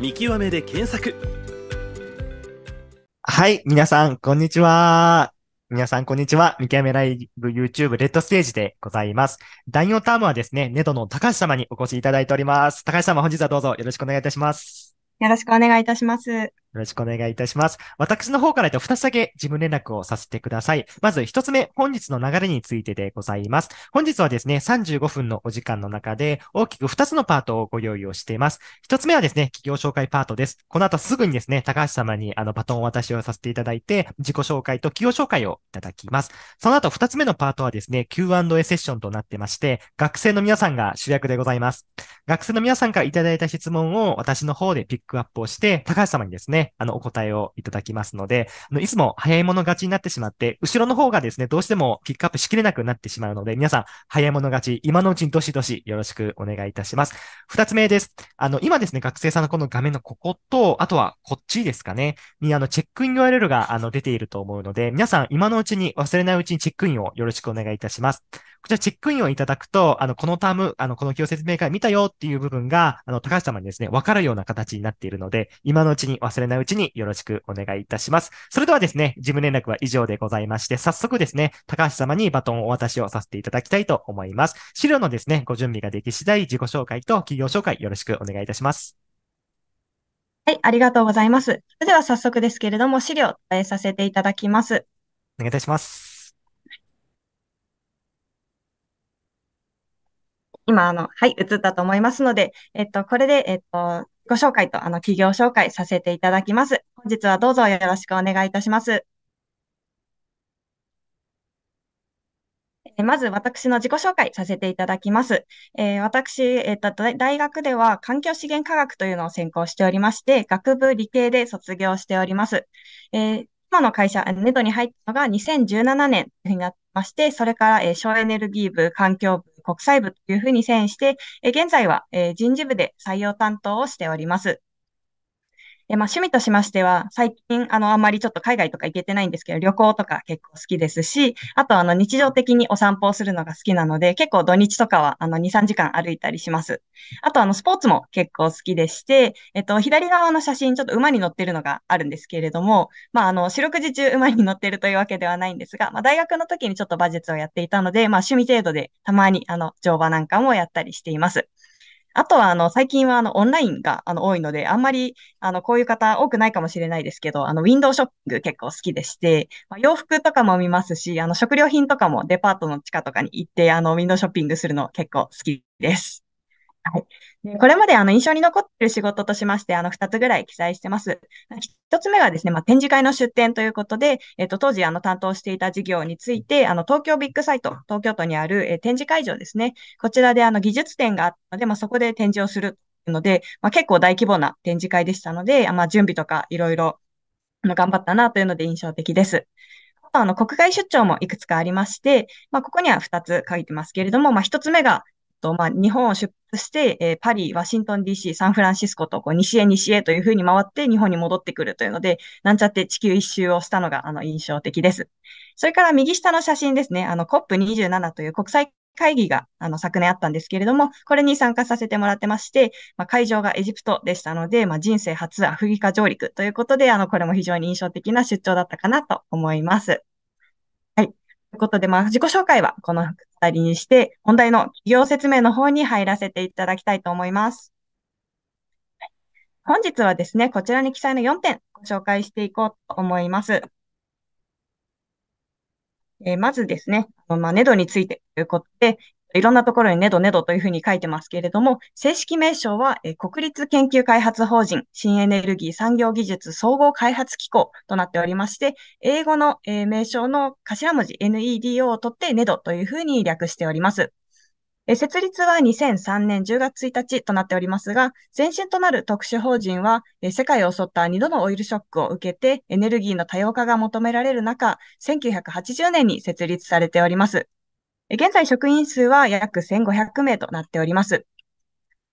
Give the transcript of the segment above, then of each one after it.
見極めで検索。はい、皆さん、こんにちは。皆さん、こんにちは。見極めライブ YouTube レッドステージでございます。第4タームはですね、ネドの高橋様にお越しいただいております。高橋様、本日はどうぞよろしくお願いいたします。よろしくお願いいたします。よろしくお願いいたします。私の方から2つだけ事務連絡をさせてください。まず1つ目、本日の流れについてでございます。本日はですね、35分のお時間の中で大きく2つのパートをご用意をしています。1つ目はですね、企業紹介パートです。この後すぐにですね、高橋様にあのバトンを渡しをさせていただいて、自己紹介と企業紹介をいただきます。その後2つ目のパートはですね、Q&A セッションとなってまして、学生の皆さんが主役でございます。学生の皆さんからいただいた質問を私の方でピックアップをして、高橋様にですね、ね、あの、お答えをいただきますので、あの、いつも早い者勝ちになってしまって、後ろの方がですね、どうしてもピックアップしきれなくなってしまうので、皆さん、早い者勝ち、今のうちにどしどしよろしくお願いいたします。二つ目です。あの、今ですね、学生さんのこの画面のここと、あとはこっちですかね、にあの、チェックイン URL があの、出ていると思うので、皆さん、今のうちに忘れないうちにチェックインをよろしくお願いいたします。こちらチェックインをいただくと、あの、このターム、あの、この企説明会見たよっていう部分が、あの、高橋様にですね、わかるような形になっているので、今のうちに忘れないうちによろしくお願いいたします。それではですね、事務連絡は以上でございまして、早速ですね、高橋様にバトンをお渡しをさせていただきたいと思います。資料のですね、ご準備ができ次第、自己紹介と企業紹介よろしくお願いいたします。はい、ありがとうございます。それでは早速ですけれども、資料を伝えさせていただきます。お願いいたします。今、あの、はい、映ったと思いますので、えっと、これで、えっと、ご紹介とあの企業紹介させていただきます。本日はどうぞよろしくお願いいたします。えまず私の自己紹介させていただきます。えー、私、えーと、大学では環境資源科学というのを専攻しておりまして、学部理系で卒業しております。えー、今の会社、ネドに入ったのが2017年になってまして、それから、えー、省エネルギー部、環境部、国際部というふうに遷して、現在は人事部で採用担当をしております。で、まあ、趣味としましては、最近、あの、あんまりちょっと海外とか行けてないんですけど、旅行とか結構好きですし、あと、あの、日常的にお散歩をするのが好きなので、結構土日とかは、あの、2、3時間歩いたりします。あと、あの、スポーツも結構好きでして、えっと、左側の写真、ちょっと馬に乗ってるのがあるんですけれども、まあ、あの、四六時中馬に乗ってるというわけではないんですが、まあ、大学の時にちょっと馬術をやっていたので、まあ、趣味程度で、たまに、あの、乗馬なんかもやったりしています。あとは、あの、最近は、あの、オンラインが、あの、多いので、あんまり、あの、こういう方多くないかもしれないですけど、あの、ウィンドウショッグ結構好きでして、まあ、洋服とかも見ますし、あの、食料品とかもデパートの地下とかに行って、あの、ウィンドウショッピングするの結構好きです。はい。でこれまであの印象に残っている仕事としまして、あの2つぐらい記載してます。1つ目がですね、まあ、展示会の出展ということで、えっ、ー、と、当時あの担当していた事業について、あの東京ビッグサイト、東京都にある、えー、展示会場ですね。こちらであの技術展があったので、まあ、そこで展示をするので、まあ、結構大規模な展示会でしたので、まあ、準備とかいろいろ頑張ったなというので印象的です。あと、あの、国外出張もいくつかありまして、まあ、ここには2つ書いてますけれども、まあ、1つ目が、と、まあ、日本を出発して、えー、パリ、ワシントン DC、サンフランシスコと、こう、西へ西へというふうに回って日本に戻ってくるというので、なんちゃって地球一周をしたのが、あの、印象的です。それから右下の写真ですね、あの、COP27 という国際会議が、あの、昨年あったんですけれども、これに参加させてもらってまして、まあ、会場がエジプトでしたので、まあ、人生初アフリカ上陸ということで、あの、これも非常に印象的な出張だったかなと思います。ということで、まあ、自己紹介はこの二人にして、本題の企業説明の方に入らせていただきたいと思います。本日はですね、こちらに記載の4点ご紹介していこうと思います。えー、まずですね、まあ、ネドについてということで、いろんなところにネドネドというふうに書いてますけれども、正式名称は、え国立研究開発法人新エネルギー産業技術総合開発機構となっておりまして、英語の、え名称の頭文字 NEDO を取ってネドというふうに略しております。え設立は2003年10月1日となっておりますが、前身となる特殊法人は、え世界を襲った2度のオイルショックを受けてエネルギーの多様化が求められる中、1980年に設立されております。現在職員数は約1500名となっております。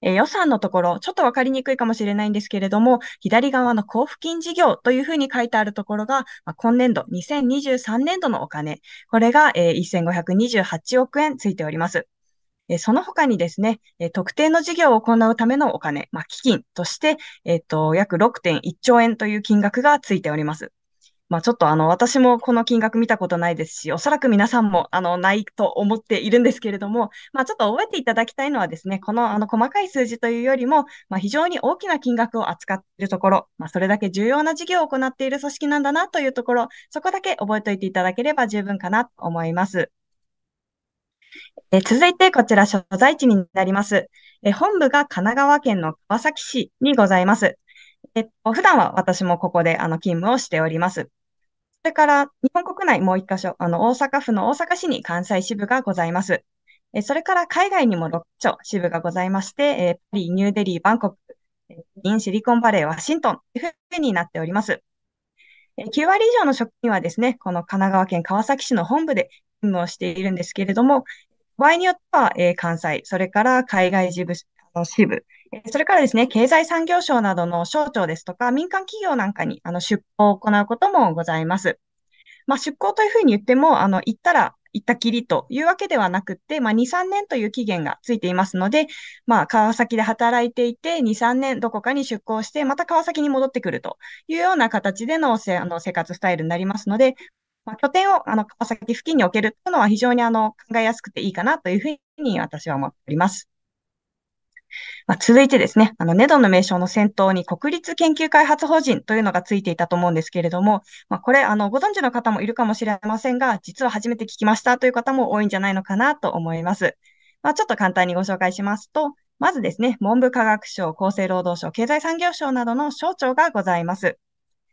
え予算のところ、ちょっとわかりにくいかもしれないんですけれども、左側の交付金事業というふうに書いてあるところが、ま今年度、2023年度のお金、これが、え1528億円ついております。えその他にですね、え特定の事業を行うためのお金、まあ、基金として、えっ、と、約6.1兆円という金額がついております。まあ、ちょっとあの、私もこの金額見たことないですし、おそらく皆さんもあの、ないと思っているんですけれども、まあ、ちょっと覚えていただきたいのはですね、このあの、細かい数字というよりも、まあ、非常に大きな金額を扱っているところ、まあ、それだけ重要な事業を行っている組織なんだなというところ、そこだけ覚えておいていただければ十分かなと思います。え続いてこちら所在地になります。え本部が神奈川県の川崎市にございます。えっと、普段は私もここであの勤務をしております。それから、日本国内もう一箇所、あの、大阪府の大阪市に関西支部がございます。えそれから海外にも6所支部がございまして、えパリ、ニューデリー、バンコク、インシリコンバレー、ワシントンというふうになっております。9割以上の職員はですね、この神奈川県川崎市の本部で勤務をしているんですけれども、場合によっては、え関西、それから海外支部、支部それからですね、経済産業省などの省庁ですとか、民間企業なんかにあの出向を行うこともございます。まあ、出向というふうに言っても、あの、行ったら、行ったきりというわけではなくて、まあ、2、3年という期限がついていますので、まあ、川崎で働いていて、2、3年どこかに出向して、また川崎に戻ってくるというような形でのせあの生活スタイルになりますので、まあ、拠点をあの川崎付近に置けるというのは非常にあの考えやすくていいかなというふうに私は思っております。まあ、続いてですね、あの、ネドの名称の先頭に国立研究開発法人というのがついていたと思うんですけれども、まあ、これ、あの、ご存知の方もいるかもしれませんが、実は初めて聞きましたという方も多いんじゃないのかなと思います。まあ、ちょっと簡単にご紹介しますと、まずですね、文部科学省、厚生労働省、経済産業省などの省庁がございます。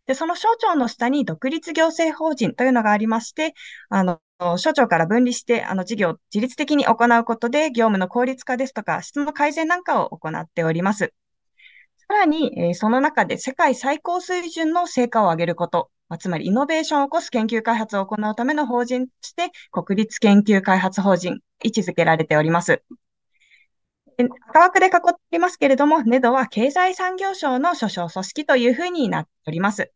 で、その省庁の下に独立行政法人というのがありまして、あの、所長から分離して、あの、事業を自律的に行うことで、業務の効率化ですとか、質の改善なんかを行っております。さらに、えー、その中で世界最高水準の成果を上げること、まあ、つまりイノベーションを起こす研究開発を行うための法人として、国立研究開発法人、位置づけられております。赤枠で囲っていますけれども、ネドは経済産業省の所掌組織というふうになっております。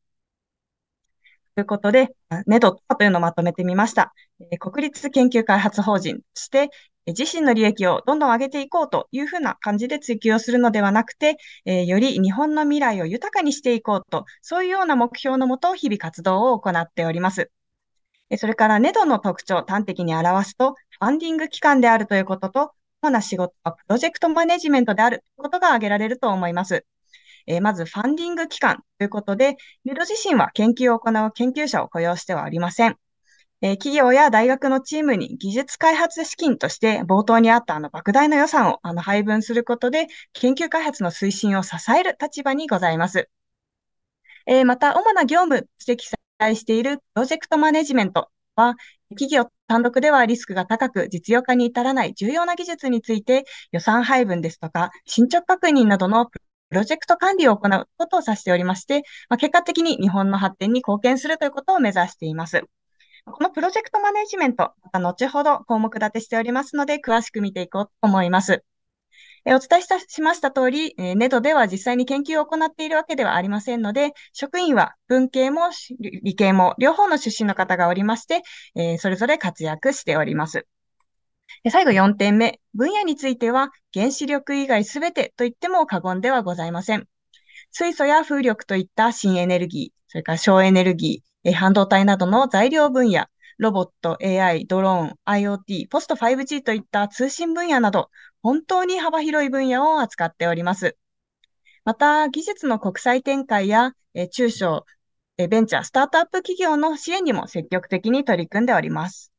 ということで、ネドというのをまとめてみました。国立研究開発法人として、自身の利益をどんどん上げていこうというふうな感じで追求をするのではなくて、えより日本の未来を豊かにしていこうと、そういうような目標のもと、日々活動を行っております。それから、ネドの特徴を端的に表すと、ファンディング機関であるということと、主な仕事はプロジェクトマネジメントであることが挙げられると思います。えー、まずファンディング機関ということで、ユーロ自身は研究を行う研究者を雇用してはありません。えー、企業や大学のチームに技術開発資金として冒頭にあったあの莫大な予算をあの配分することで研究開発の推進を支える立場にございます。えー、また、主な業務として記載しているプロジェクトマネジメントは、企業単独ではリスクが高く実用化に至らない重要な技術について予算配分ですとか進捗確認などのププロジェクト管理を行うことを指しておりまして、まあ、結果的に日本の発展に貢献するということを目指しています。このプロジェクトマネジメント、また後ほど項目立てしておりますので、詳しく見ていこうと思います。えお伝えしたしました通り、えー、ネドでは実際に研究を行っているわけではありませんので、職員は文系も理系も両方の出身の方がおりまして、えー、それぞれ活躍しております。最後4点目。分野については原子力以外すべてと言っても過言ではございません。水素や風力といった新エネルギー、それから省エネルギー、半導体などの材料分野、ロボット、AI、ドローン、IoT、ポスト 5G といった通信分野など、本当に幅広い分野を扱っております。また、技術の国際展開や、え中小え、ベンチャー、スタートアップ企業の支援にも積極的に取り組んでおります。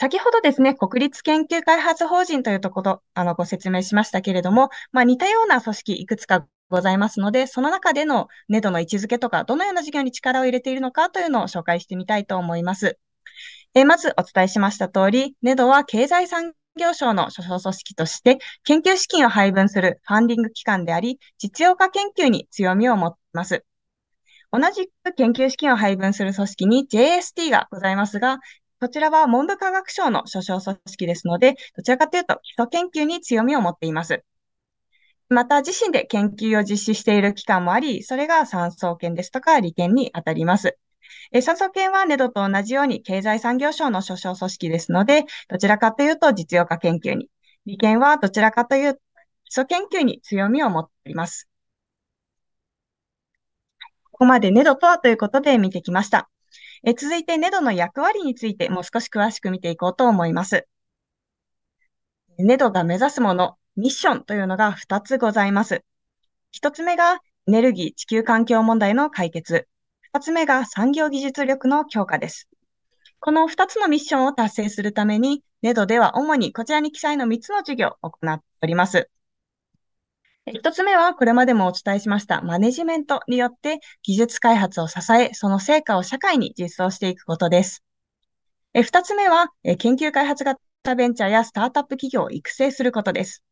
先ほどですね、国立研究開発法人というところ、あの、ご説明しましたけれども、まあ、似たような組織いくつかございますので、その中でのネドの位置づけとか、どのような事業に力を入れているのかというのを紹介してみたいと思います。えまずお伝えしました通り、ネドは経済産業省の所掌組織として、研究資金を配分するファンディング機関であり、実用化研究に強みを持っています。同じく研究資金を配分する組織に JST がございますが、こちらは文部科学省の所掌組織ですので、どちらかというと基礎研究に強みを持っています。また自身で研究を実施している機関もあり、それが産総研ですとか理研にあたります。え産総研はネドと同じように経済産業省の所掌組織ですので、どちらかというと実用化研究に、理研はどちらかというと基礎研究に強みを持っています。ここまでネドとはということで見てきました。え続いて、ネドの役割についてもう少し詳しく見ていこうと思います。ネドが目指すもの、ミッションというのが2つございます。1つ目がエネルギー、地球環境問題の解決。2つ目が産業技術力の強化です。この2つのミッションを達成するために、ネドでは主にこちらに記載の3つの授業を行っております。一つ目は、これまでもお伝えしました、マネジメントによって技術開発を支え、その成果を社会に実装していくことです。二つ目は、研究開発型ベンチャーやスタートアップ企業を育成することです。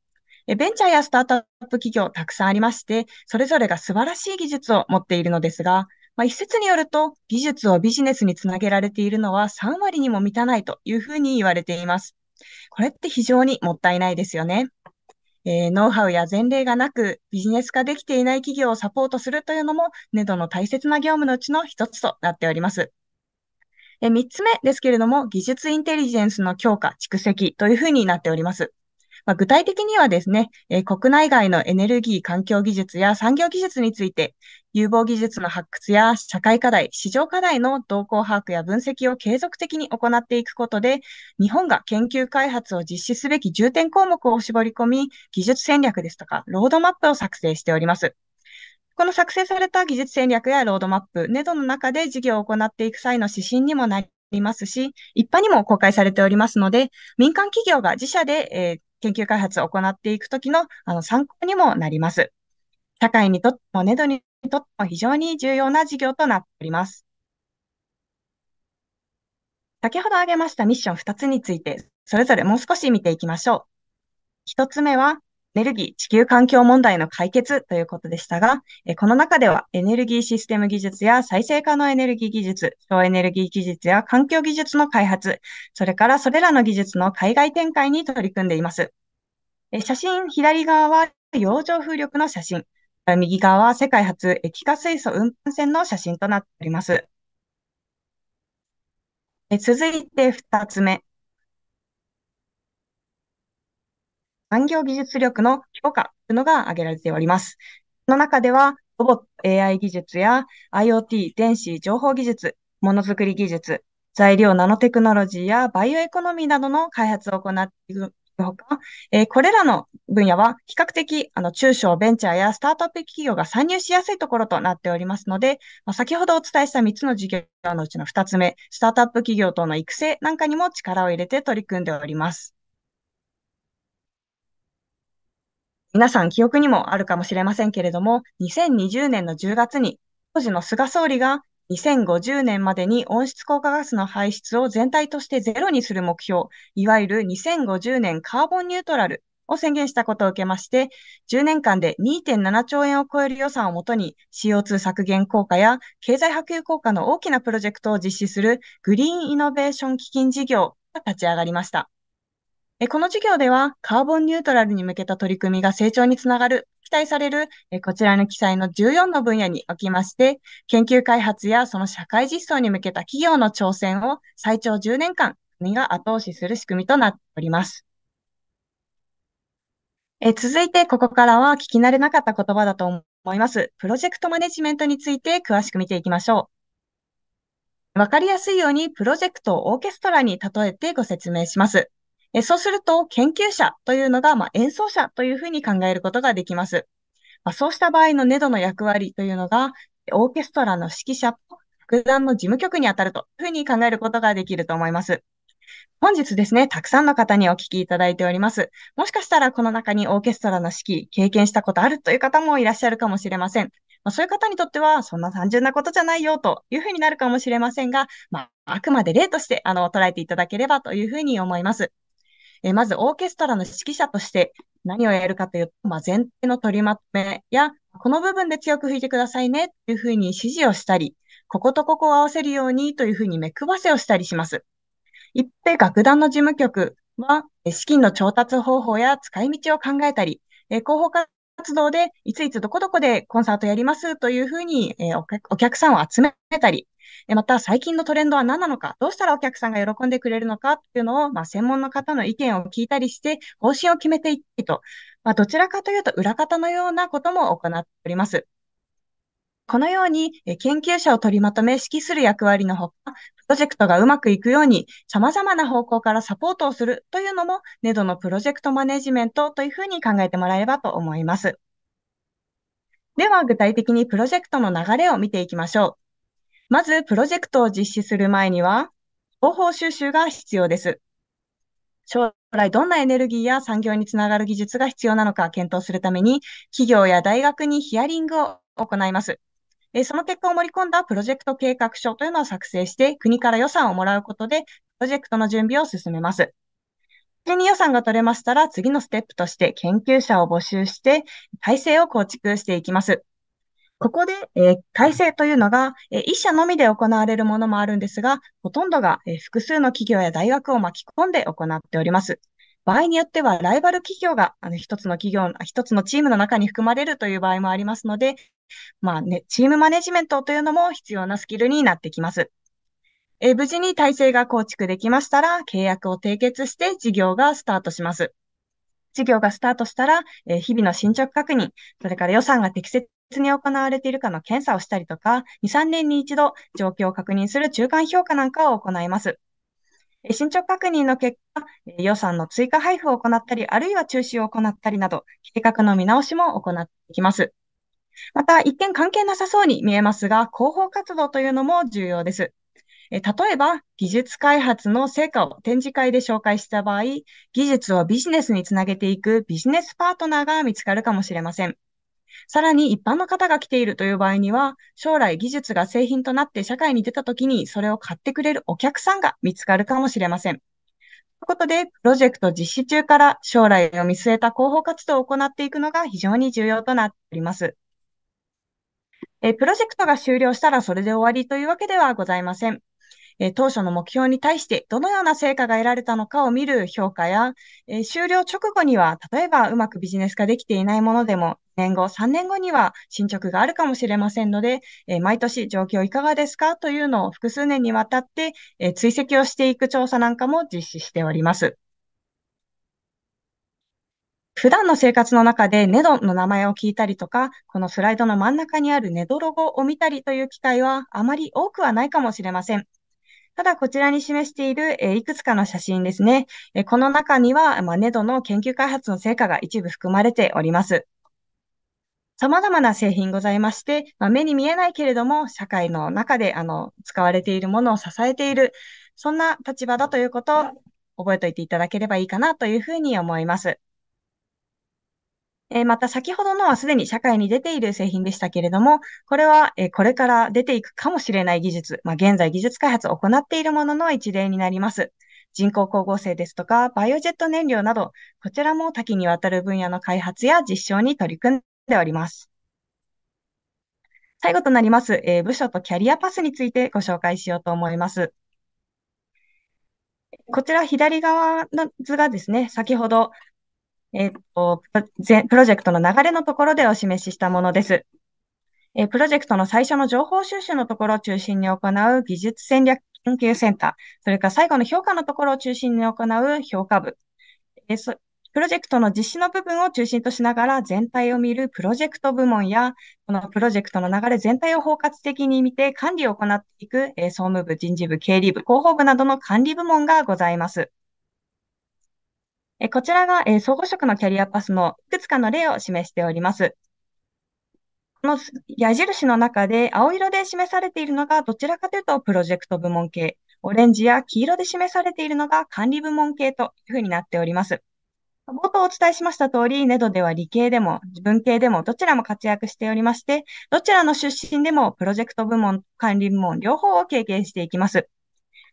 ベンチャーやスタートアップ企業たくさんありまして、それぞれが素晴らしい技術を持っているのですが、まあ、一説によると、技術をビジネスにつなげられているのは3割にも満たないというふうに言われています。これって非常にもったいないですよね。えー、ノウハウや前例がなくビジネス化できていない企業をサポートするというのも、ネドの大切な業務のうちの一つとなっております。え三つ目ですけれども、技術インテリジェンスの強化、蓄積というふうになっております。まあ、具体的にはですね、えー、国内外のエネルギー、環境技術や産業技術について、有望技術の発掘や社会課題、市場課題の動向把握や分析を継続的に行っていくことで、日本が研究開発を実施すべき重点項目を絞り込み、技術戦略ですとか、ロードマップを作成しております。この作成された技術戦略やロードマップなどの中で事業を行っていく際の指針にもなりますし、一般にも公開されておりますので、民間企業が自社で、えー、研究開発を行っていくときのあの参考にもなります。社会にとっても、ネドにとっても非常に重要な事業となっております。先ほど挙げましたミッション2つについて、それぞれもう少し見ていきましょう。1つ目は、エネルギー、地球環境問題の解決ということでしたが、この中ではエネルギーシステム技術や再生可能エネルギー技術、省エネルギー技術や環境技術の開発、それからそれらの技術の海外展開に取り組んでいます。写真左側は洋上風力の写真、右側は世界初液化水素運搬船の写真となっております。続いて二つ目、産業技術力の強化というのが挙げられております。その中では、ロボット AI 技術や IoT 電子情報技術、ものづくり技術、材料ナノテクノロジーやバイオエコノミーなどの開発を行っているほか、えー、これらの分野は比較的あの中小ベンチャーやスタートアップ企業が参入しやすいところとなっておりますので、まあ、先ほどお伝えした3つの事業のうちの2つ目、スタートアップ企業等の育成なんかにも力を入れて取り組んでおります。皆さん記憶にもあるかもしれませんけれども、2020年の10月に、当時の菅総理が2050年までに温室効果ガスの排出を全体としてゼロにする目標、いわゆる2050年カーボンニュートラルを宣言したことを受けまして、10年間で2.7兆円を超える予算をもとに CO2 削減効果や経済波及効果の大きなプロジェクトを実施するグリーンイノベーション基金事業が立ち上がりました。えこの授業では、カーボンニュートラルに向けた取り組みが成長につながる、期待される、えこちらの記載の14の分野におきまして、研究開発やその社会実装に向けた企業の挑戦を最長10年間、国が後押しする仕組みとなっております。え続いて、ここからは聞き慣れなかった言葉だと思います。プロジェクトマネジメントについて詳しく見ていきましょう。わかりやすいように、プロジェクトをオーケストラに例えてご説明します。えそうすると、研究者というのが、まあ、演奏者というふうに考えることができます。まあ、そうした場合のネドの役割というのが、オーケストラの指揮者と楽団の事務局に当たるというふうに考えることができると思います。本日ですね、たくさんの方にお聞きいただいております。もしかしたらこの中にオーケストラの指揮、経験したことあるという方もいらっしゃるかもしれません。まあ、そういう方にとっては、そんな単純なことじゃないよというふうになるかもしれませんが、まあ、あくまで例としてあの捉えていただければというふうに思います。えまずオーケストラの指揮者として何をやるかというと、まあ、前提の取りまとめや、この部分で強く吹いてくださいねというふうに指示をしたり、こことここを合わせるようにというふうに目配せをしたりします。一平楽団の事務局は、資金の調達方法や使い道を考えたり、広報活動でいついつどこどこでコンサートやりますというふうにお客さんを集めたり、また最近のトレンドは何なのか、どうしたらお客さんが喜んでくれるのかっていうのを、まあ、専門の方の意見を聞いたりして、方針を決めていってと、まあ、どちらかというと裏方のようなことも行っております。このように研究者を取りまとめ指揮する役割のほか、プロジェクトがうまくいくように様々な方向からサポートをするというのも、ネドのプロジェクトマネジメントというふうに考えてもらえればと思います。では、具体的にプロジェクトの流れを見ていきましょう。まず、プロジェクトを実施する前には、情報収集が必要です。将来どんなエネルギーや産業につながる技術が必要なのか検討するために、企業や大学にヒアリングを行います。その結果を盛り込んだプロジェクト計画書というのを作成して、国から予算をもらうことで、プロジェクトの準備を進めます。次に予算が取れましたら、次のステップとして研究者を募集して、体制を構築していきます。ここで、えー、改というのが、えー、一社のみで行われるものもあるんですが、ほとんどが、えー、複数の企業や大学を巻き込んで行っております。場合によっては、ライバル企業が、あの、一つの企業、一つのチームの中に含まれるという場合もありますので、まあね、チームマネジメントというのも必要なスキルになってきます。えー、無事に体制が構築できましたら、契約を締結して事業がスタートします。事業がスタートしたら、えー、日々の進捗確認、それから予算が適切に行われているかの検査をしたりとか、2、3年に一度状況を確認する中間評価なんかを行います。進捗確認の結果、予算の追加配布を行ったり、あるいは中止を行ったりなど、計画の見直しも行っていきます。また、一見関係なさそうに見えますが、広報活動というのも重要です。例えば、技術開発の成果を展示会で紹介した場合、技術をビジネスにつなげていくビジネスパートナーが見つかるかもしれません。さらに一般の方が来ているという場合には、将来技術が製品となって社会に出た時にそれを買ってくれるお客さんが見つかるかもしれません。ということで、プロジェクト実施中から将来を見据えた広報活動を行っていくのが非常に重要となっております。えプロジェクトが終了したらそれで終わりというわけではございません。え当初の目標に対してどのような成果が得られたのかを見る評価や、え終了直後には、例えばうまくビジネス化できていないものでも、年後、3年後には進捗があるかもしれませんので、え毎年状況いかがですかというのを複数年にわたって、え追跡をしていく調査なんかも実施しております。普段の生活の中でネドの名前を聞いたりとか、このスライドの真ん中にあるネドロゴを見たりという機会はあまり多くはないかもしれません。ただ、こちらに示している、えいくつかの写真ですね。えこの中には、まあ、ネドの研究開発の成果が一部含まれております。様々な製品ございまして、まあ、目に見えないけれども、社会の中であの使われているものを支えている、そんな立場だということを覚えておいていただければいいかなというふうに思います。えー、また先ほどのはすでに社会に出ている製品でしたけれども、これは、えー、これから出ていくかもしれない技術、まあ、現在技術開発を行っているものの一例になります。人工光合成ですとか、バイオジェット燃料など、こちらも多岐にわたる分野の開発や実証に取り組んでおります。最後となります、えー、部署とキャリアパスについてご紹介しようと思います。こちら左側の図がですね、先ほどえっ、とプロジェクトの流れのところでお示ししたものです。えプロジェクトの最初の情報収集のところを中心に行う技術戦略研究センター、それから最後の評価のところを中心に行う評価部、えそプロジェクトの実施の部分を中心としながら全体を見るプロジェクト部門や、このプロジェクトの流れ全体を包括的に見て管理を行っていく、えー、総務部、人事部、経理部、広報部などの管理部門がございます。えこちらが、え総合職のキャリアパスのいくつかの例を示しております。この矢印の中で青色で示されているのがどちらかというとプロジェクト部門系、オレンジや黄色で示されているのが管理部門系というふうになっております。冒頭お伝えしました通り、ネドでは理系でも文系でもどちらも活躍しておりまして、どちらの出身でもプロジェクト部門、管理部門両方を経験していきます。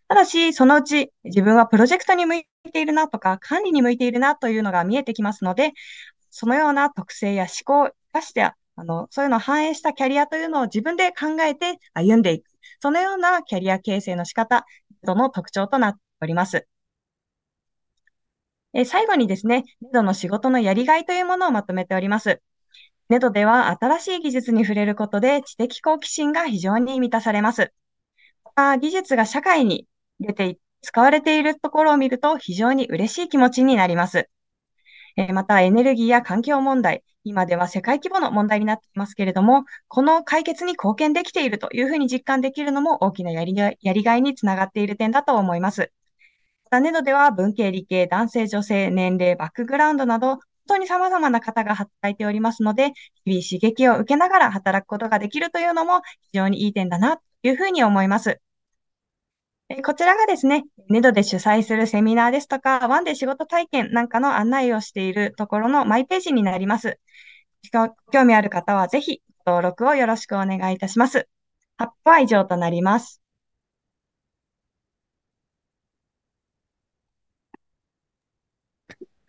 ただし、そのうち自分はプロジェクトに向いているなとか、管理に向いているなというのが見えてきますので、そのような特性や思考を生かして、あの、そういうのを反映したキャリアというのを自分で考えて歩んでいく。そのようなキャリア形成の仕方との特徴となっております。え最後にですね、ネドの仕事のやりがいというものをまとめております。ネドでは新しい技術に触れることで知的好奇心が非常に満たされます。あ技術が社会に出て、使われているところを見ると非常に嬉しい気持ちになります。えまたエネルギーや環境問題、今では世界規模の問題になっていますけれども、この解決に貢献できているというふうに実感できるのも大きなやりやりがいにつながっている点だと思います。また、ネドでは文系、理系、男性、女性、年齢、バックグラウンドなど、本当に様々な方が働いておりますので、日々刺激を受けながら働くことができるというのも非常にいい点だなというふうに思います。えこちらがですね、ネドで主催するセミナーですとか、ワンで仕事体験なんかの案内をしているところのマイページになります。興味ある方はぜひ登録をよろしくお願いいたします。発表は以上となります。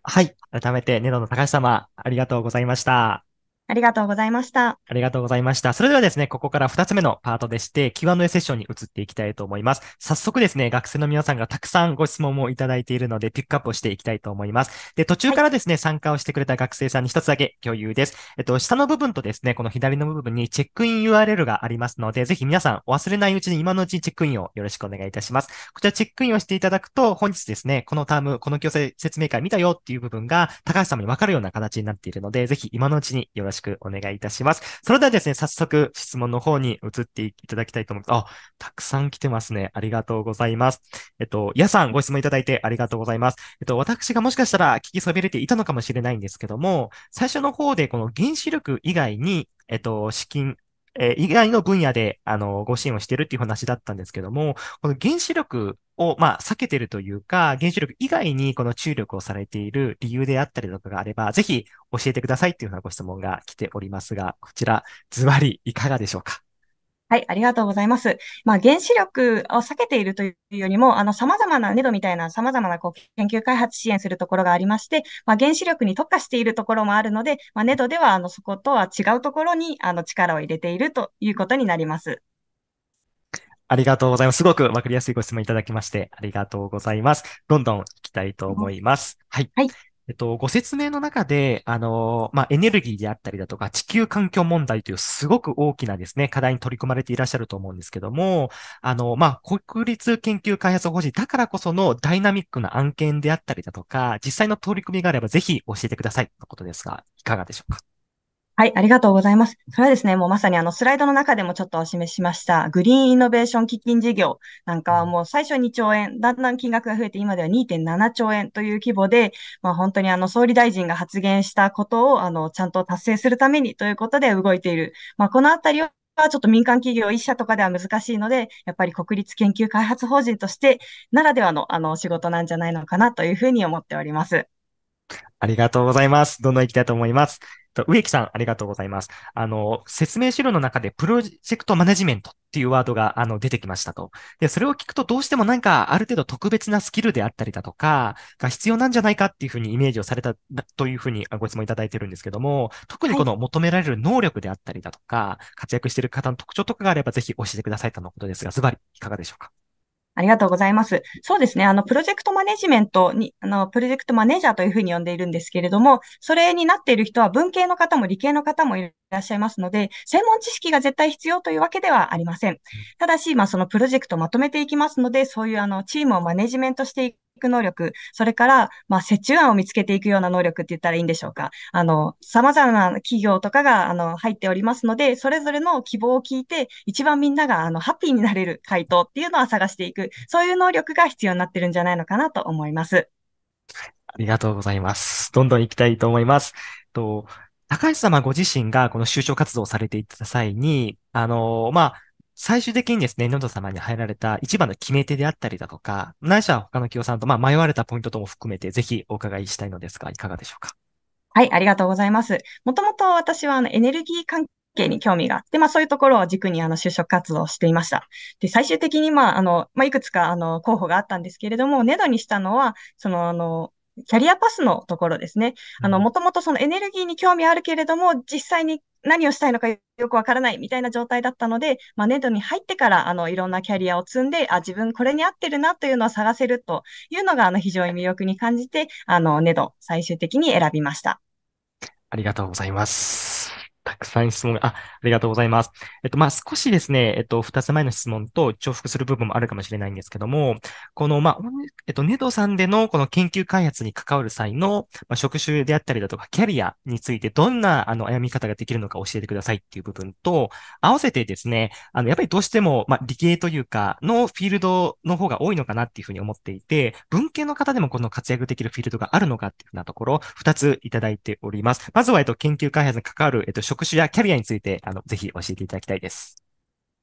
はい。改めて、ネドの高橋様、ありがとうございました。ありがとうございました。ありがとうございました。それではですね、ここから2つ目のパートでして、Q&A セッションに移っていきたいと思います。早速ですね、学生の皆さんがたくさんご質問をいただいているので、ピックアップをしていきたいと思います。で、途中からですね、はい、参加をしてくれた学生さんに1つだけ共有です。えっと、下の部分とですね、この左の部分にチェックイン URL がありますので、ぜひ皆さんお忘れないうちに今のうちにチェックインをよろしくお願いいたします。こちらチェックインをしていただくと、本日ですね、このターム、この強制説明会見たよっていう部分が、高橋様にわかるような形になっているので、ぜひ今のうちによろしくしくお願いいたします。それではですね、早速質問の方に移っていただきたいと思います。あ、たくさん来てますね。ありがとうございます。えっと、やさんご質問いただいてありがとうございます。えっと、私がもしかしたら聞きそびれていたのかもしれないんですけども、最初の方でこの原子力以外に、えっと、資金、えー、以外の分野で、あの、ご支援をしてるっていう話だったんですけども、この原子力を、まあ、避けてるというか、原子力以外にこの注力をされている理由であったりとかがあれば、ぜひ教えてくださいっていうようなご質問が来ておりますが、こちら、ズバリいかがでしょうかはい、ありがとうございます。まあ、原子力を避けているというよりも、あの、様々なネドみたいな様々なこう研究開発支援するところがありまして、まあ、原子力に特化しているところもあるので、まあ、ネドでは、あの、そことは違うところに、あの、力を入れているということになります。ありがとうございます。すごくわかりやすいご質問いただきまして、ありがとうございます。どんどん行きたいと思います。はい。はいえっと、ご説明の中で、あの、まあ、エネルギーであったりだとか、地球環境問題というすごく大きなですね、課題に取り組まれていらっしゃると思うんですけども、あの、まあ、国立研究開発法人だからこそのダイナミックな案件であったりだとか、実際の取り組みがあればぜひ教えてください、のことですが、いかがでしょうかはい、ありがとうございます。それはですね、もうまさにあのスライドの中でもちょっとお示ししました、グリーンイノベーション基金事業なんかはもう最初2兆円、だんだん金額が増えて今では2.7兆円という規模で、まあ本当にあの総理大臣が発言したことをあのちゃんと達成するためにということで動いている。まあこのあたりをはちょっと民間企業1社とかでは難しいので、やっぱり国立研究開発法人としてならではのあの仕事なんじゃないのかなというふうに思っております。ありがとうございます。どんどん行きたいと思います。植木さん、ありがとうございます。あの、説明資料の中でプロジェクトマネジメントっていうワードがあの出てきましたと。で、それを聞くとどうしてもなんかある程度特別なスキルであったりだとかが必要なんじゃないかっていうふうにイメージをされたというふうにご質問いただいてるんですけども、特にこの求められる能力であったりだとか、活躍している方の特徴とかがあればぜひ教えてくださいとのことですが、ズバリいかがでしょうかありがとうございます。そうですね。あの、プロジェクトマネジメントに、あの、プロジェクトマネージャーというふうに呼んでいるんですけれども、それになっている人は文系の方も理系の方もいらっしゃいますので、専門知識が絶対必要というわけではありません。ただし、まあ、そのプロジェクトをまとめていきますので、そういうあの、チームをマネジメントしていくく能力、それから、まあ、折衷案を見つけていくような能力って言ったらいいんでしょうか。あの、様々な企業とかが、あの、入っておりますので、それぞれの希望を聞いて、一番みんなが、あの、ハッピーになれる回答っていうのは探していく、そういう能力が必要になってるんじゃないのかなと思います。ありがとうございます。どんどん行きたいと思います。と、高橋様ご自身がこの就職活動をされていた際に、あの、まあ、最終的にですね、喉様に入られた一番の決め手であったりだとか、ないしは他の企業さんと、まあ、迷われたポイントとも含めて、ぜひお伺いしたいのですが、いかがでしょうか。はい、ありがとうございます。もともと私はあのエネルギー関係に興味があって、まあそういうところを軸にあの就職活動をしていました。で、最終的にまああの、まあいくつかあの候補があったんですけれども、ネドにしたのは、そのあの、キャリアパスのところですね。あの、もともとそのエネルギーに興味あるけれども、実際に何をしたいのかよくわからないみたいな状態だったので、まあ、ネッに入ってから、あの、いろんなキャリアを積んで、あ、自分これに合ってるなというのを探せるというのが、あの、非常に魅力に感じて、あの、ネッ最終的に選びました。ありがとうございます。たくさん質問が、あ、ありがとうございます。えっと、まあ、少しですね、えっと、二つ前の質問と重複する部分もあるかもしれないんですけども、この、まあ、えっと、ネドさんでのこの研究開発に関わる際の、まあ、職種であったりだとか、キャリアについてどんな、あの、悩み方ができるのか教えてくださいっていう部分と、合わせてですね、あの、やっぱりどうしても、まあ、理系というか、のフィールドの方が多いのかなっていうふうに思っていて、文系の方でもこの活躍できるフィールドがあるのかっていうふうなところ、二ついただいております。まずは、えっと、研究開発に関わる、えっと、職種やキャリアについて、あの、ぜひ教えていただきたいです。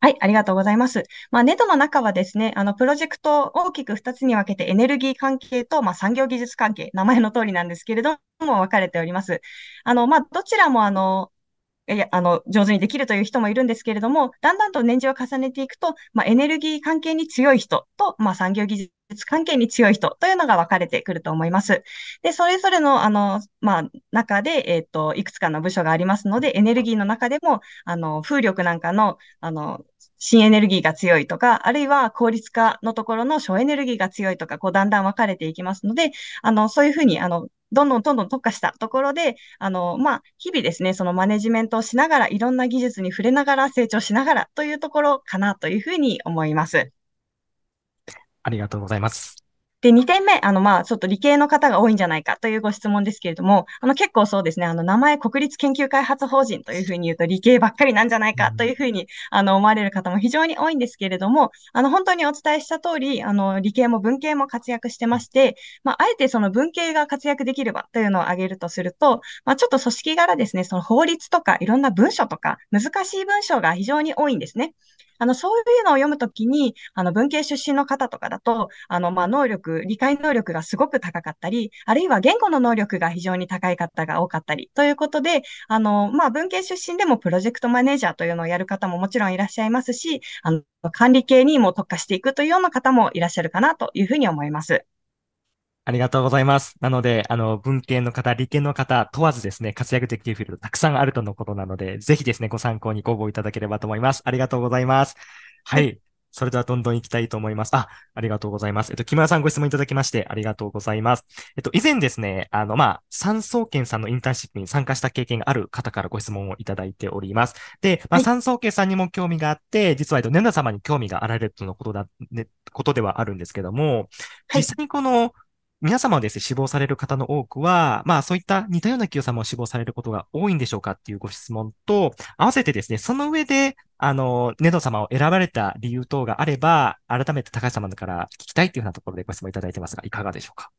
はい、ありがとうございます。まあ、ネドの中はですね、あの、プロジェクトを大きく2つに分けてエネルギー関係と、まあ、産業技術関係、名前の通りなんですけれども、分かれております。あの、まあ、どちらもあの、いや、あの、上手にできるという人もいるんですけれども、だんだんと年次を重ねていくと、まあ、エネルギー関係に強い人と、まあ、産業技術関係に強い人というのが分かれてくると思います。で、それぞれの、あの、まあ、中で、えっ、ー、と、いくつかの部署がありますので、エネルギーの中でも、あの、風力なんかの、あの、新エネルギーが強いとか、あるいは効率化のところの省エネルギーが強いとか、こう、だんだん分かれていきますので、あの、そういうふうに、あの、どんどんどんどん特化したところで、あの、まあ、日々ですね、そのマネジメントをしながら、いろんな技術に触れながら、成長しながらというところかなというふうに思います。ありがとうございます。で、2点目、あの、まあ、ちょっと理系の方が多いんじゃないかというご質問ですけれども、あの、結構そうですね、あの、名前国立研究開発法人というふうに言うと理系ばっかりなんじゃないかというふうに、あの、思われる方も非常に多いんですけれども、あの、本当にお伝えした通り、あの、理系も文系も活躍してまして、まあ、あえてその文系が活躍できればというのを挙げるとすると、まあ、ちょっと組織柄ですね、その法律とかいろんな文書とか難しい文章が非常に多いんですね。あの、そういうのを読むときに、あの、文系出身の方とかだと、あの、まあ、能力、理解能力がすごく高かったり、あるいは言語の能力が非常に高い方が多かったり、ということで、あの、まあ、文系出身でもプロジェクトマネージャーというのをやる方ももちろんいらっしゃいますし、あの、管理系にも特化していくというような方もいらっしゃるかなというふうに思います。ありがとうございます。なので、あの、文献の方、理系の方問わずですね、活躍できるフィールドたくさんあるとのことなので、ぜひですね、ご参考にご応募いただければと思います。ありがとうございます。はい。それではどんどん行きたいと思います。あ、ありがとうございます。えっと、木村さんご質問いただきましてありがとうございます。えっと、以前ですね、あの、まあ、産総研さんのインターンシップに参加した経験がある方からご質問をいただいております。で、まあ、産総研さんにも興味があって、はい、実は、えっと、ネナ様に興味があられるとのことだ、ね、ことではあるんですけども、実際にこの、皆様ですね、死亡される方の多くは、まあそういった似たような企業様を死亡されることが多いんでしょうかっていうご質問と、合わせてですね、その上で、あの、ネド様を選ばれた理由等があれば、改めて高橋様から聞きたいというようなところでご質問いただいてますが、いかがでしょうか。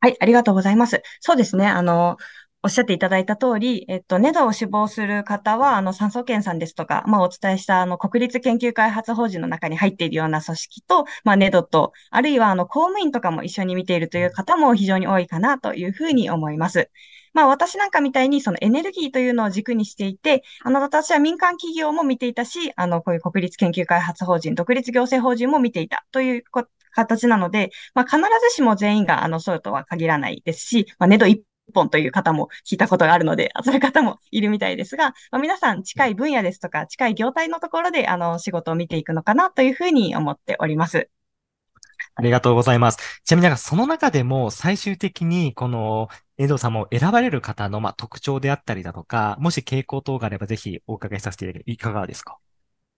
はい、ありがとうございます。そうですね。あの、おっしゃっていただいた通り、えっと、ネダを志望する方は、あの、酸素研さんですとか、まあ、お伝えした、あの、国立研究開発法人の中に入っているような組織と、まあ、ネドと、あるいは、あの、公務員とかも一緒に見ているという方も非常に多いかなというふうに思います。まあ私なんかみたいにそのエネルギーというのを軸にしていて、あの私は民間企業も見ていたし、あのこういう国立研究開発法人、独立行政法人も見ていたという形なので、まあ必ずしも全員があのそうとは限らないですし、まあネド一本という方も聞いたことがあるので、そういう方もいるみたいですが、まあ、皆さん近い分野ですとか、近い業態のところで、あの、仕事を見ていくのかなというふうに思っております。ありがとうございます。ちなみになんかその中でも最終的にこの江戸んも選ばれる方のま特徴であったりだとか、もし傾向等があればぜひお伺いさせていただければいかがですか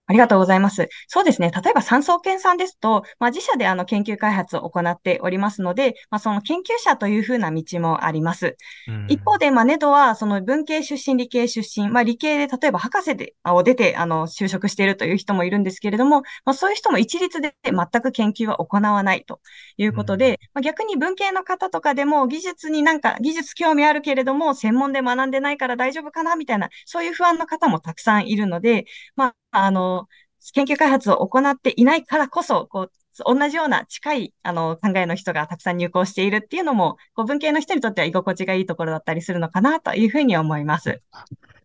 ありがとうございます。そうですね。例えば三層研さんですと、まあ、自社であの研究開発を行っておりますので、まあ、その研究者というふうな道もあります。うん、一方で、まあ、ネドはその文系出身、理系出身、まあ、理系で例えば博士でを出てあの就職しているという人もいるんですけれども、まあ、そういう人も一律で全く研究は行わないということで、うん、まあ、逆に文系の方とかでも技術になんか技術興味あるけれども、専門で学んでないから大丈夫かなみたいな、そういう不安の方もたくさんいるので、まああの、研究開発を行っていないからこそ、こう、同じような近いあの考えの人がたくさん入校しているっていうのも、こう文系の人にとっては居心地がいいところだったりするのかなというふうに思います。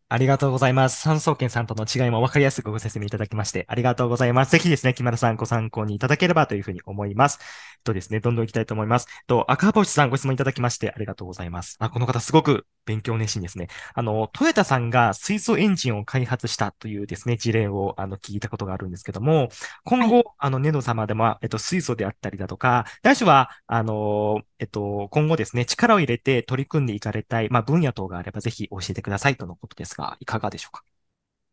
ありがとうございます。産総圏さんとの違いも分かりやすくご説明いただきまして、ありがとうございます。ぜひですね、木村さんご参考にいただければというふうに思います。とですね、どんどんいきたいと思います。と、赤星さんご質問いただきまして、ありがとうございます。あ、この方すごく勉強熱心ですね。あの、トヨタさんが水素エンジンを開発したというですね、事例をあの聞いたことがあるんですけども、今後、あの、ネド様でも、えっと、水素であったりだとか、大しは、あの、えっと、今後ですね、力を入れて取り組んでいかれたい、まあ、分野等があればぜひ教えてくださいとのことですが、いかがでしょうか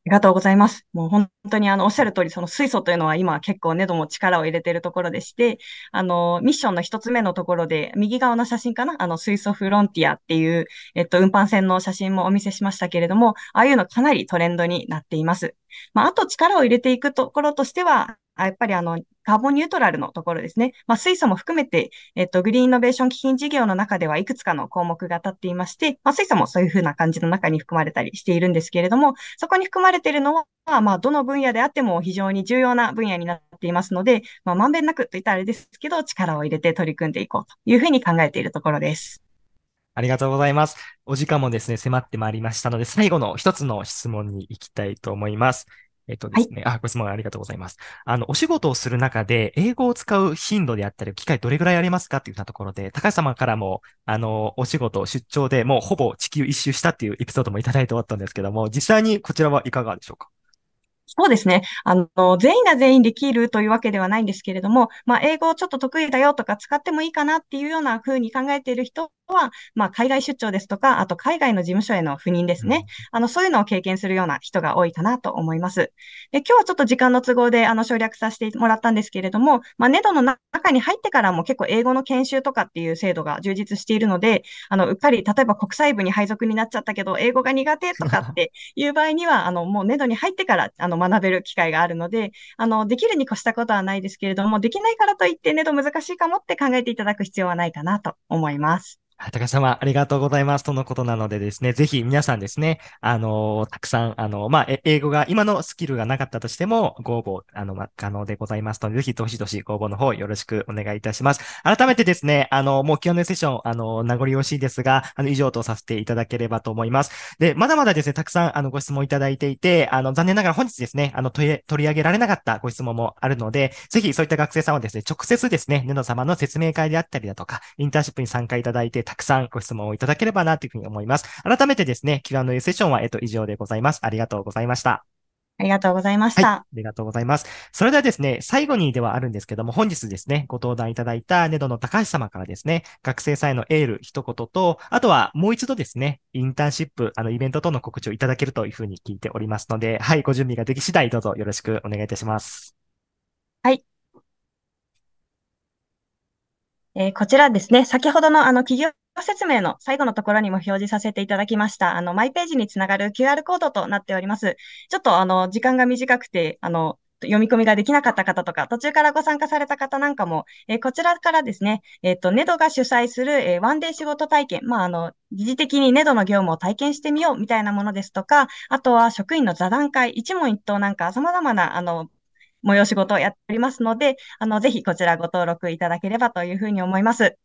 ありがとうございます。もう本当にあのおっしゃる通り、その水素というのは今結構ねども力を入れているところでして、あの、ミッションの一つ目のところで、右側の写真かなあの、水素フロンティアっていう、えっと、運搬船の写真もお見せしましたけれども、ああいうのかなりトレンドになっています。まあ、あと力を入れていくところとしては、やっぱりあの、カーボンニュートラルのところですね。まあ、水素も含めて、えっと、グリーンイノベーション基金事業の中ではいくつかの項目が立っていまして、まあ、水素もそういうふうな感じの中に含まれたりしているんですけれども、そこに含まれているのは、まあ、どの分野であっても非常に重要な分野になっていますので、まあ、まんべんなくといったらあれですけど、力を入れて取り組んでいこうというふうに考えているところです。ありがとうございます。お時間もですね、迫ってまいりましたので、最後の一つの質問に行きたいと思います。えっとですね、はい、あ、ご質問ありがとうございます。あの、お仕事をする中で、英語を使う頻度であったり、機会どれぐらいありますかっていうようなところで、高橋様からも、あの、お仕事、出張でもうほぼ地球一周したっていうエピソードもいただいておったんですけども、実際にこちらはいかがでしょうかそうですね。あの、全員が全員できるというわけではないんですけれども、まあ、英語をちょっと得意だよとか使ってもいいかなっていうような風に考えている人は、まあ、海外出張ですとか、あと海外の事務所への赴任ですね。あの、そういうのを経験するような人が多いかなと思います。で、今日はちょっと時間の都合で、あの、省略させてもらったんですけれども、まあ、ネドの中に入ってからも結構英語の研修とかっていう制度が充実しているので、あの、うっかり、例えば国際部に配属になっちゃったけど、英語が苦手とかっていう場合には、あの、もうネドに入ってから、あの、学べる機会があるので、あの、できるに越したことはないですけれども、できないからといってネド難しいかもって考えていただく必要はないかなと思います。高橋様、ありがとうございます。とのことなのでですね、ぜひ皆さんですね、あのー、たくさん、あのー、まあ、英語が今のスキルがなかったとしても、ご応募、あの、ま可能でございますので、ぜひ、どしどしご応募の方、よろしくお願いいたします。改めてですね、あのー、もう Q&A セッション、あの、名残惜しいですが、あの、以上とさせていただければと思います。で、まだまだですね、たくさん、あの、ご質問いただいていて、あの、残念ながら本日ですね、あの、取り上げられなかったご質問もあるので、ぜひ、そういった学生さんはですね、直接ですね、根野様の説明会であったりだとか、インターンシップに参加いただいて、たくさんご質問をいただければなというふうに思います。改めてですね、Q&A セッションは、えっと、以上でございます。ありがとうございました。ありがとうございました、はい、ありがとうございます。それではですね、最後にではあるんですけども、本日ですね、ご登壇いただいたネドの高橋様からですね、学生さんへのエール一言と、あとはもう一度ですね、インターンシップ、あの、イベントとの告知をいただけるというふうに聞いておりますので、はい、ご準備ができ次第どうぞよろしくお願いいたします。はい。えー、こちらですね、先ほどのあの企業説明の最後のところにも表示させていただきました、あの、マイページにつながる QR コードとなっております。ちょっと、あの、時間が短くて、あの、読み込みができなかった方とか、途中からご参加された方なんかも、えー、こちらからですね、えっ、ー、と、ネドが主催する、えー、ワンデー仕事体験、まあ、あの、疑似的にネドの業務を体験してみようみたいなものですとか、あとは職員の座談会、一問一答なんか様々な、あの、催し事をやっておりますので、あの、ぜひこちらご登録いただければというふうに思います。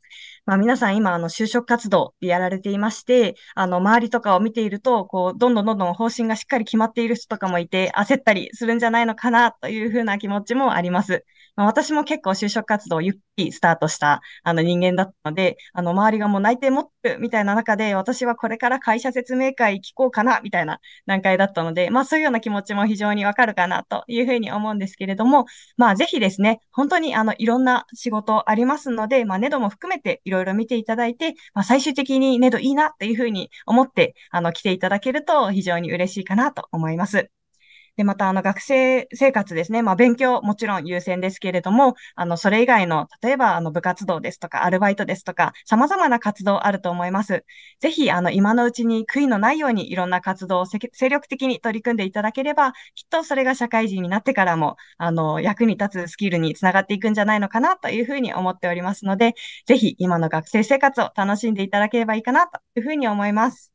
まあ、皆さん今、あの、就職活動でやられていまして、あの、周りとかを見ていると、こう、どんどんどんどん方針がしっかり決まっている人とかもいて、焦ったりするんじゃないのかな、というふうな気持ちもあります。まあ、私も結構就職活動をゆっくりスタートした、あの、人間だったので、あの、周りがもう内定持ってるみたいな中で、私はこれから会社説明会聞こうかな、みたいな段階だったので、まあ、そういうような気持ちも非常にわかるかな、というふうに思うんですけれども、まあ、ぜひですね、本当に、あの、いろんな仕事ありますので、まあ、ねども含めていろいろろいろ見ていただいて、まあ、最終的にネドいいなっていうふうに思って、あの、来ていただけると非常に嬉しいかなと思います。で、また、あの、学生生活ですね。まあ、勉強もちろん優先ですけれども、あの、それ以外の、例えば、あの、部活動ですとか、アルバイトですとか、様々な活動あると思います。ぜひ、あの、今のうちに悔いのないようにいろんな活動を精力的に取り組んでいただければ、きっとそれが社会人になってからも、あの、役に立つスキルにつながっていくんじゃないのかなというふうに思っておりますので、ぜひ、今の学生生活を楽しんでいただければいいかなというふうに思います。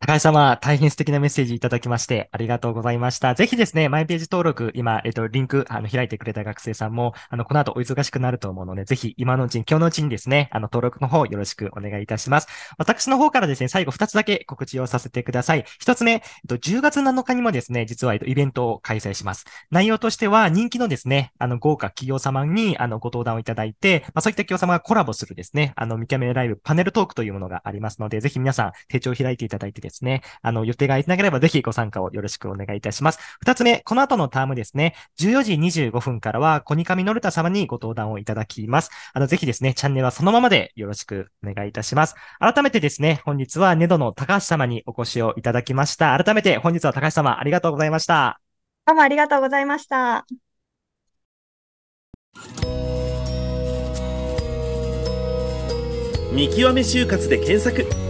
高橋様、大変素敵なメッセージいただきまして、ありがとうございました。ぜひですね、マイページ登録、今、えっと、リンク、あの、開いてくれた学生さんも、あの、この後お忙しくなると思うので、ぜひ、今のうちに、今日のうちにですね、あの、登録の方、よろしくお願いいたします。私の方からですね、最後2つだけ告知をさせてください。1つ目、えっと、10月7日にもですね、実は、えっと、イベントを開催します。内容としては、人気のですね、あの、豪華企業様に、あの、ご登壇をいただいて、まあ、そういった企業様がコラボするですね、あの、見た目ライブ、パネルトークというものがありますので、ぜひ皆さん、手帳を開いていただただいてですね、あの、予定が空いてなければぜひご参加をよろしくお願いいたします。二つ目、この後のタームですね、14時25分からは、コニカミノルタ様にご登壇をいただきます。あの、ぜひですね、チャンネルはそのままでよろしくお願いいたします。改めてですね、本日はネドの高橋様にお越しをいただきました。改めて本日は高橋様、ありがとうございました。どうもありがとうございました。見極め就活で検索